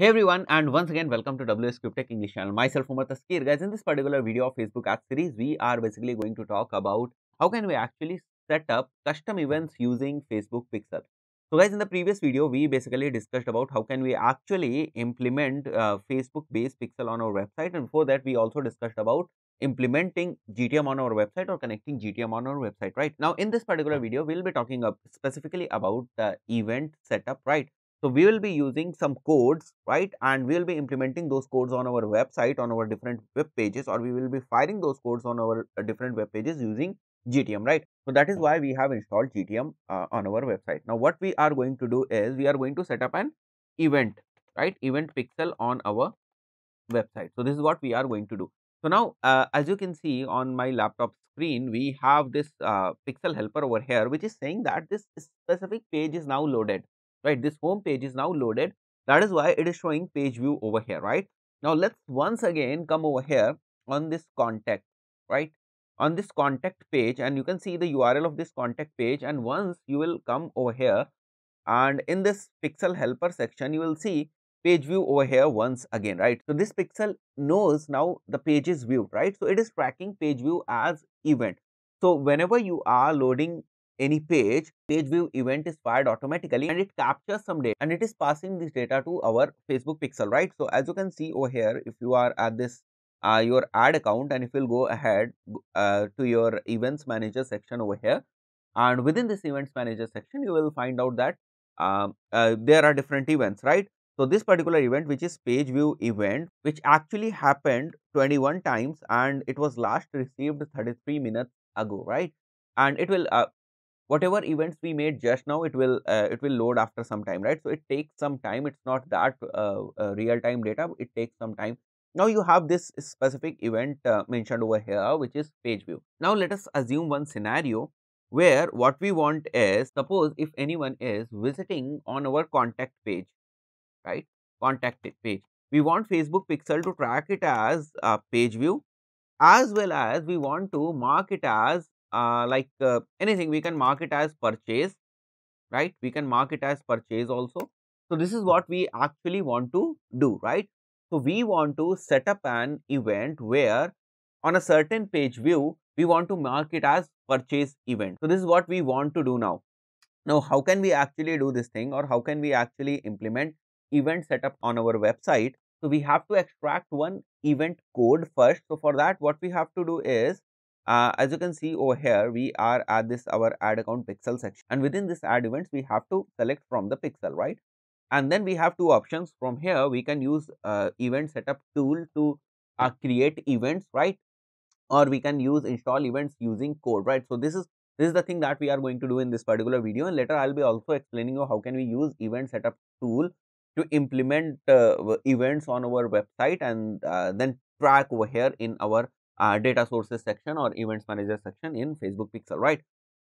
Hey everyone and once again welcome to WS Cryptech English channel. Myself Umar Taskir. Guys, in this particular video of Facebook ad series, we are basically going to talk about how can we actually set up custom events using Facebook Pixel. So guys, in the previous video, we basically discussed about how can we actually implement uh, Facebook based pixel on our website and before that we also discussed about implementing GTM on our website or connecting GTM on our website, right? Now, in this particular video, we'll be talking up specifically about the event setup, right? So, we will be using some codes right and we will be implementing those codes on our website on our different web pages or we will be firing those codes on our uh, different web pages using GTM right. So, that is why we have installed GTM uh, on our website. Now, what we are going to do is we are going to set up an event right event pixel on our website. So, this is what we are going to do. So, now uh, as you can see on my laptop screen we have this uh, pixel helper over here which is saying that this specific page is now loaded right? This home page is now loaded. That is why it is showing page view over here, right? Now let's once again come over here on this contact, right? On this contact page and you can see the URL of this contact page and once you will come over here and in this pixel helper section, you will see page view over here once again, right? So this pixel knows now the page is viewed, right? So it is tracking page view as event. So whenever you are loading any page, page view event is fired automatically and it captures some data and it is passing this data to our Facebook pixel, right? So as you can see over here, if you are at this uh, your ad account and if you'll go ahead uh, to your events manager section over here and within this events manager section, you will find out that um, uh, there are different events, right? So this particular event, which is page view event, which actually happened 21 times and it was last received 33 minutes ago, right? And it will uh, whatever events we made just now it will uh, it will load after some time right so it takes some time it's not that uh, uh, real time data it takes some time now you have this specific event uh, mentioned over here which is page view now let us assume one scenario where what we want is suppose if anyone is visiting on our contact page right contact page we want facebook pixel to track it as a page view as well as we want to mark it as uh, like uh, anything we can mark it as purchase right we can mark it as purchase also so this is hmm. what we actually want to do right so we want to set up an event where on a certain page view we want to mark it as purchase event so this is what we want to do now now how can we actually do this thing or how can we actually implement event setup on our website so we have to extract one event code first so for that what we have to do is uh, as you can see over here, we are at this our add account pixel section and within this add events, we have to select from the pixel, right? And then we have two options from here. We can use uh, event setup tool to uh, create events, right? Or we can use install events using code, right? So this is this is the thing that we are going to do in this particular video and later I'll be also explaining you how can we use event setup tool to implement uh, events on our website and uh, then track over here in our uh, data sources section or events manager section in Facebook pixel right.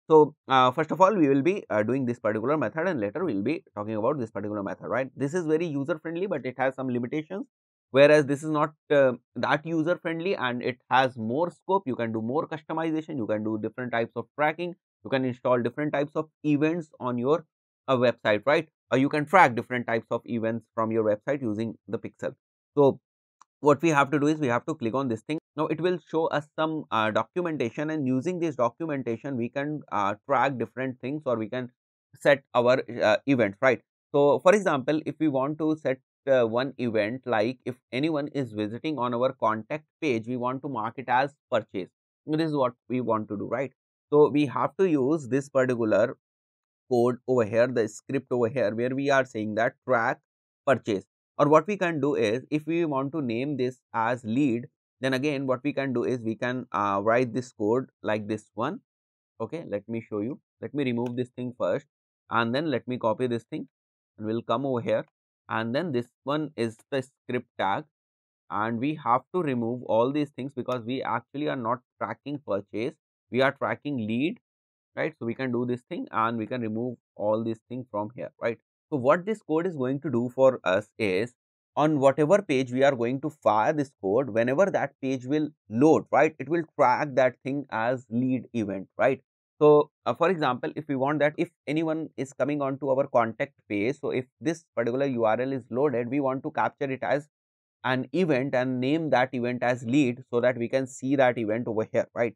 So, uh, first of all we will be uh, doing this particular method and later we will be talking about this particular method right. This is very user friendly but it has some limitations whereas this is not uh, that user friendly and it has more scope you can do more customization you can do different types of tracking you can install different types of events on your uh, website right or you can track different types of events from your website using the pixel. So, what we have to do is we have to click on this thing. Now, it will show us some uh, documentation and using this documentation, we can uh, track different things or we can set our uh, events, right? So, for example, if we want to set uh, one event like if anyone is visiting on our contact page, we want to mark it as purchase. This is what we want to do, right? So, we have to use this particular code over here, the script over here, where we are saying that track purchase or what we can do is if we want to name this as lead then again what we can do is we can uh, write this code like this one okay let me show you let me remove this thing first and then let me copy this thing and we'll come over here and then this one is the script tag and we have to remove all these things because we actually are not tracking purchase we are tracking lead right so we can do this thing and we can remove all these things from here right so what this code is going to do for us is on whatever page we are going to fire this code, whenever that page will load, right, it will track that thing as lead event, right. So, uh, for example, if we want that if anyone is coming onto our contact page, so if this particular URL is loaded, we want to capture it as an event and name that event as lead so that we can see that event over here, right?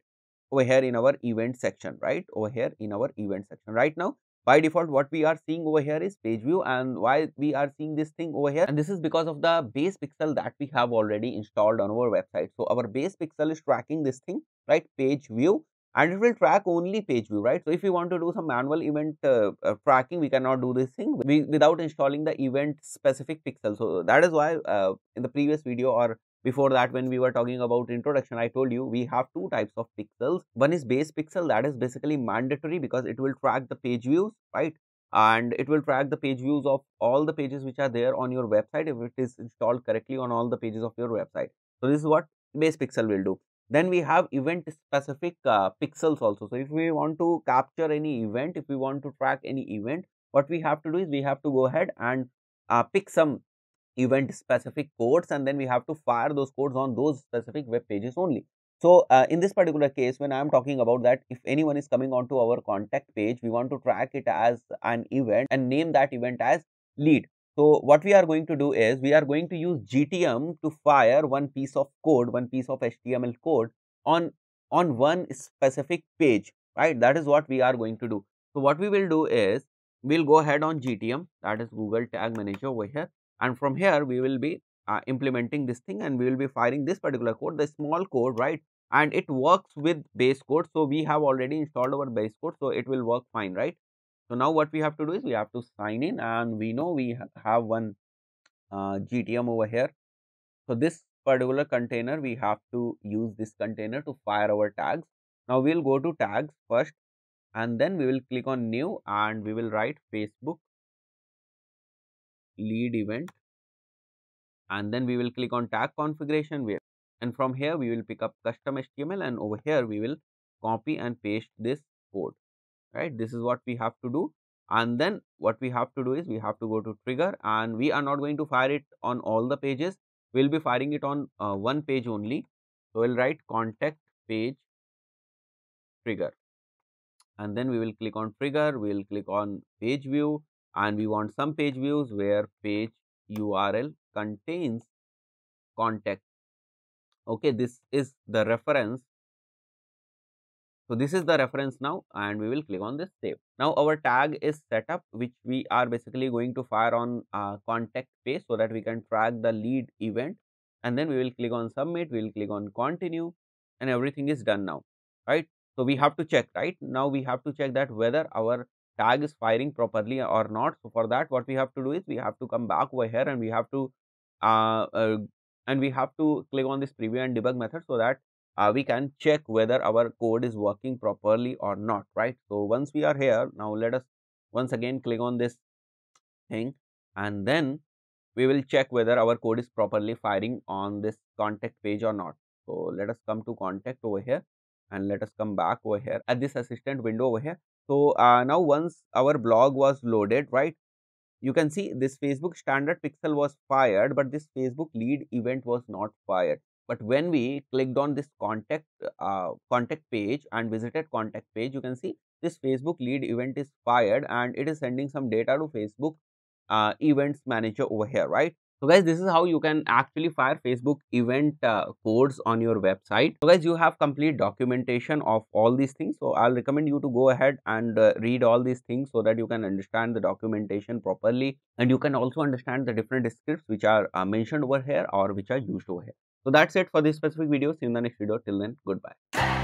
Over here in our event section, right? Over here in our event section. Right now, by default what we are seeing over here is page view and why we are seeing this thing over here and this is because of the base pixel that we have already installed on our website so our base pixel is tracking this thing right page view and it will track only page view right so if you want to do some manual event uh, uh, tracking we cannot do this thing without installing the event specific pixel so that is why uh, in the previous video or before that, when we were talking about introduction, I told you we have two types of pixels. One is base pixel that is basically mandatory because it will track the page views, right? And it will track the page views of all the pages which are there on your website if it is installed correctly on all the pages of your website. So this is what base pixel will do. Then we have event specific uh, pixels also. So if we want to capture any event, if we want to track any event, what we have to do is we have to go ahead and uh, pick some event specific codes and then we have to fire those codes on those specific web pages only. So, uh, in this particular case, when I am talking about that, if anyone is coming onto our contact page, we want to track it as an event and name that event as lead. So, what we are going to do is we are going to use GTM to fire one piece of code, one piece of HTML code on, on one specific page, right? That is what we are going to do. So, what we will do is we'll go ahead on GTM, that is Google Tag Manager over here and from here we will be uh, implementing this thing and we will be firing this particular code the small code right and it works with base code so we have already installed our base code so it will work fine right so now what we have to do is we have to sign in and we know we ha have one uh, gtm over here so this particular container we have to use this container to fire our tags now we'll go to tags first and then we will click on new and we will write facebook lead event and then we will click on tag configuration where and from here we will pick up custom HTML and over here we will copy and paste this code right this is what we have to do and then what we have to do is we have to go to trigger and we are not going to fire it on all the pages we'll be firing it on uh, one page only so we'll write contact page trigger and then we will click on trigger we will click on page view and we want some page views where page URL contains context. Okay, this is the reference. So, this is the reference now and we will click on this save. Now, our tag is set up which we are basically going to fire on uh, contact page so that we can track the lead event and then we will click on submit, we will click on continue and everything is done now, right. So, we have to check right now we have to check that whether our tag is firing properly or not. So for that, what we have to do is we have to come back over here and we have to uh, uh, and we have to click on this preview and debug method so that uh, we can check whether our code is working properly or not, right? So once we are here, now let us once again click on this thing and then we will check whether our code is properly firing on this contact page or not. So let us come to contact over here and let us come back over here at this assistant window over here so, uh, now once our blog was loaded, right, you can see this Facebook standard pixel was fired, but this Facebook lead event was not fired. But when we clicked on this contact uh, contact page and visited contact page, you can see this Facebook lead event is fired and it is sending some data to Facebook uh, events manager over here, right? So guys, this is how you can actually fire Facebook event uh, codes on your website. So guys, you have complete documentation of all these things. So I'll recommend you to go ahead and uh, read all these things so that you can understand the documentation properly. And you can also understand the different scripts which are uh, mentioned over here or which are used over here. So that's it for this specific video. See you in the next video. Till then, goodbye.